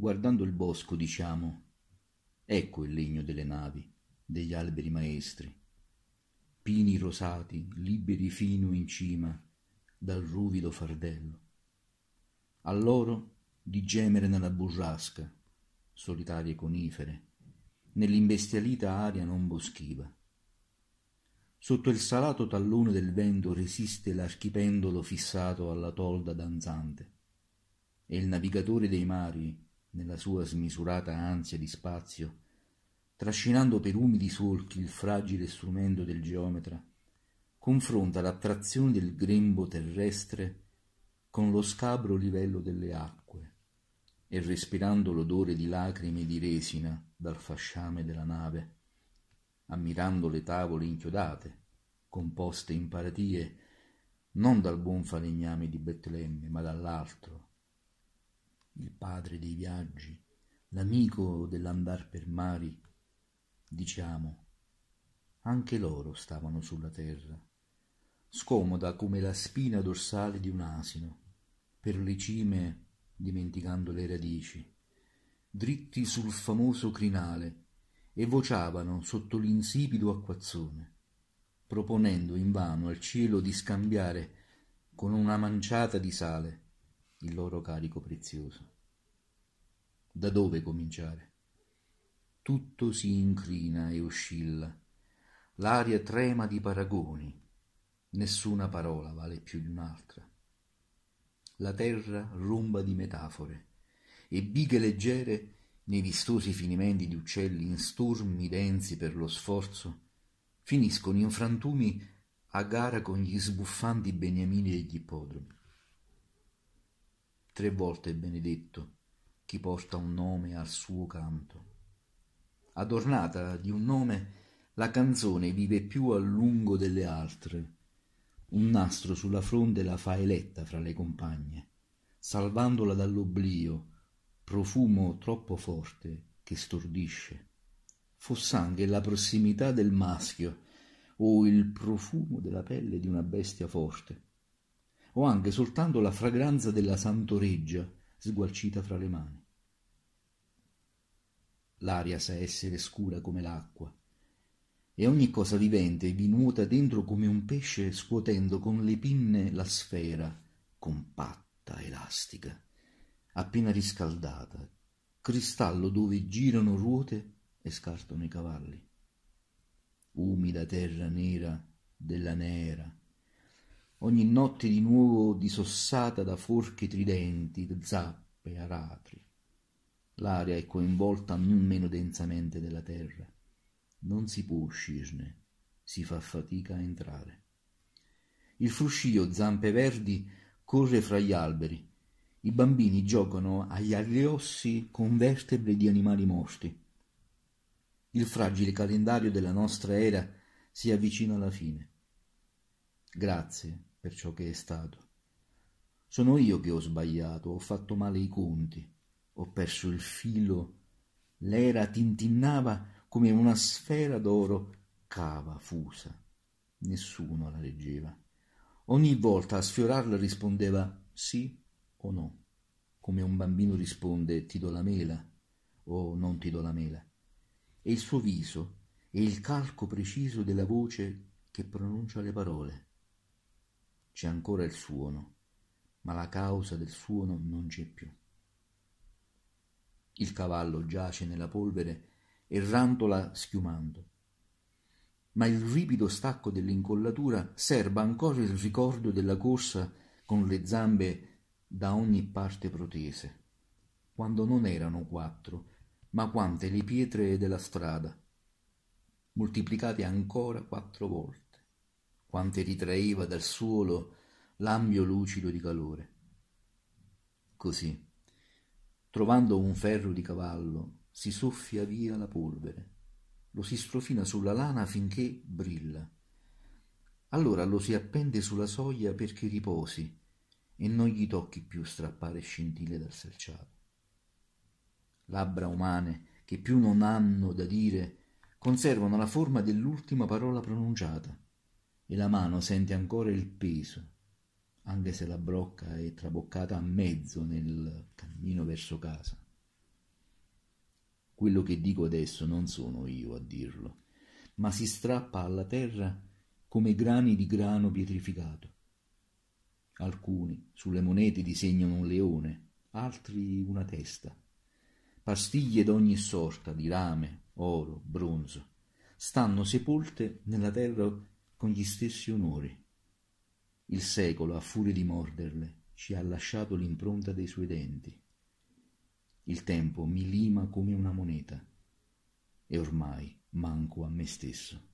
guardando il bosco, diciamo, ecco il legno delle navi, degli alberi maestri, pini rosati, liberi fino in cima, dal ruvido fardello. A loro di gemere nella burrasca, solitarie conifere, nell'imbestialita aria non boschiva. Sotto il salato tallone del vento resiste l'archipendolo fissato alla tolda danzante, e il navigatore dei mari, nella sua smisurata ansia di spazio, trascinando per umidi solchi il fragile strumento del geometra, confronta l'attrazione del grembo terrestre con lo scabro livello delle acque e respirando l'odore di lacrime e di resina dal fasciame della nave, ammirando le tavole inchiodate, composte in paratie non dal buon falegname di Betlemme, ma dall'altro, il padre dei viaggi, l'amico dell'andar per mari, diciamo. Anche loro stavano sulla terra, scomoda come la spina dorsale di un asino, per le cime dimenticando le radici, dritti sul famoso crinale, e vociavano sotto l'insipido acquazzone, proponendo invano al cielo di scambiare con una manciata di sale il loro carico prezioso. Da dove cominciare? Tutto si incrina e oscilla. L'aria trema di paragoni. Nessuna parola vale più di un'altra. La terra romba di metafore e bighe leggere nei vistosi finimenti di uccelli in stormi densi per lo sforzo finiscono in frantumi a gara con gli sbuffanti beniamini degli ippodromi. Tre volte benedetto chi porta un nome al suo canto. Adornata di un nome, la canzone vive più a lungo delle altre. Un nastro sulla fronte la fa eletta fra le compagne, salvandola dall'oblio, profumo troppo forte che stordisce. Foss'anche la prossimità del maschio, o il profumo della pelle di una bestia forte, o anche soltanto la fragranza della santoreggia sgualcita fra le mani. L'aria sa essere scura come l'acqua, e ogni cosa vivente vi nuota dentro come un pesce scuotendo con le pinne la sfera, compatta, elastica, appena riscaldata, cristallo dove girano ruote e scartano i cavalli. Umida terra nera della nera, ogni notte di nuovo disossata da forche tridenti, zappe, aratri. L'aria è coinvolta non meno densamente della terra. Non si può uscirne, si fa fatica a entrare. Il fruscio zampe verdi corre fra gli alberi. I bambini giocano agli ariossi con vertebre di animali morti. Il fragile calendario della nostra era si avvicina alla fine. Grazie per ciò che è stato. Sono io che ho sbagliato, ho fatto male i conti, ho perso il filo. L'era tintinnava come una sfera d'oro cava fusa. Nessuno la leggeva. Ogni volta a sfiorarla rispondeva sì o no, come un bambino risponde ti do la mela o non ti do la mela. E il suo viso è il calco preciso della voce che pronuncia le parole. C'è ancora il suono, ma la causa del suono non c'è più. Il cavallo giace nella polvere e rantola schiumando. Ma il ripido stacco dell'incollatura serba ancora il ricordo della corsa con le zampe da ogni parte protese, quando non erano quattro, ma quante le pietre della strada, moltiplicate ancora quattro volte quante ritraeva dal suolo l'ambio lucido di calore. Così, trovando un ferro di cavallo, si soffia via la polvere, lo si strofina sulla lana finché brilla. Allora lo si appende sulla soglia perché riposi e non gli tocchi più strappare scintille dal selciato. Labbra umane che più non hanno da dire conservano la forma dell'ultima parola pronunciata e la mano sente ancora il peso, anche se la brocca è traboccata a mezzo nel cammino verso casa. Quello che dico adesso non sono io a dirlo, ma si strappa alla terra come grani di grano pietrificato. Alcuni sulle monete disegnano un leone, altri una testa. Pastiglie d'ogni sorta, di rame, oro, bronzo, stanno sepolte nella terra con gli stessi onori. Il secolo, a furia di morderle, ci ha lasciato l'impronta dei suoi denti. Il tempo mi lima come una moneta e ormai manco a me stesso.